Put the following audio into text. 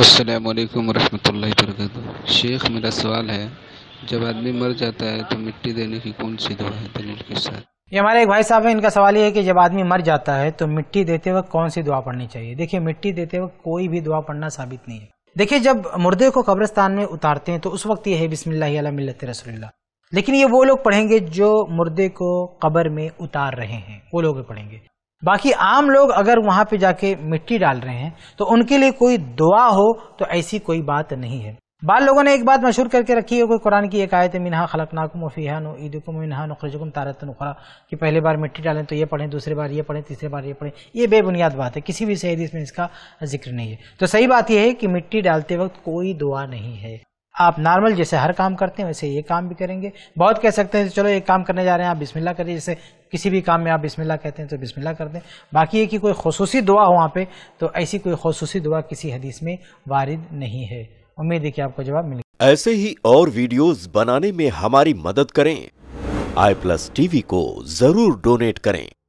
अस्सलाम वालेकुम रहमतुल्लाहि शेख मेरा सवाल है जब आदमी मर जाता है तो मिट्टी देने की कौन सी दुआ है दलील के साथ ये हमारे एक भाई साहब हैं इनका सवाल ये है कि जब आदमी मर जाता है तो मिट्टी देते वक्त कौन सी दुआ पढ़नी चाहिए देखिए मिट्टी देते वक्त कोई भी दुआ पढ़ना साबित नहीं है देखिए जब मुर्दे को कब्रस्तान में उतारते हैं तो उस वक्त ये है बिस्मिल्लाह रसोल्ला लेकिन ये वो लोग पढ़ेंगे जो मुर्दे को कब्र में उतार रहे हैं वो लोग पढ़ेंगे बाकी आम लोग अगर वहाँ पे जाके मिट्टी डाल रहे हैं तो उनके लिए कोई दुआ हो तो ऐसी कोई बात नहीं है बाल लोगों ने एक बात मशहूर करके रखी है कोई कुरान की एक आयत मिनहा खलक नाकुम ईद ईदकुम मिनहा नखरजुकुम तारतन उखरा कि पहले बार मिट्टी डालें तो ये पढ़ें दूसरी बार ये पढ़ें तीसरी बार ये पढ़ें ये बेबुनियाद बात है किसी भी शहरी में इसका जिक्र नहीं है तो सही बात यह है कि मिट्टी डालते वक्त कोई दुआ नहीं है आप नॉर्मल जैसे हर काम करते हैं वैसे ये काम भी करेंगे बहुत कह सकते हैं चलो एक काम करने जा रहे हैं आप बिस्मिल्लाह करिए जैसे किसी भी काम में आप बिस्मिल्लाह कहते हैं तो बिस्मिल्लाह कर दें बाकी ये कि कोई खसूसी दुआ हो वहाँ पे तो ऐसी कोई खसूसी दुआ किसी हदीस में वारिद नहीं है उम्मीद है कि आपको जवाब मिले ऐसे ही और वीडियोज बनाने में हमारी मदद करें आई प्लस टीवी को जरूर डोनेट करें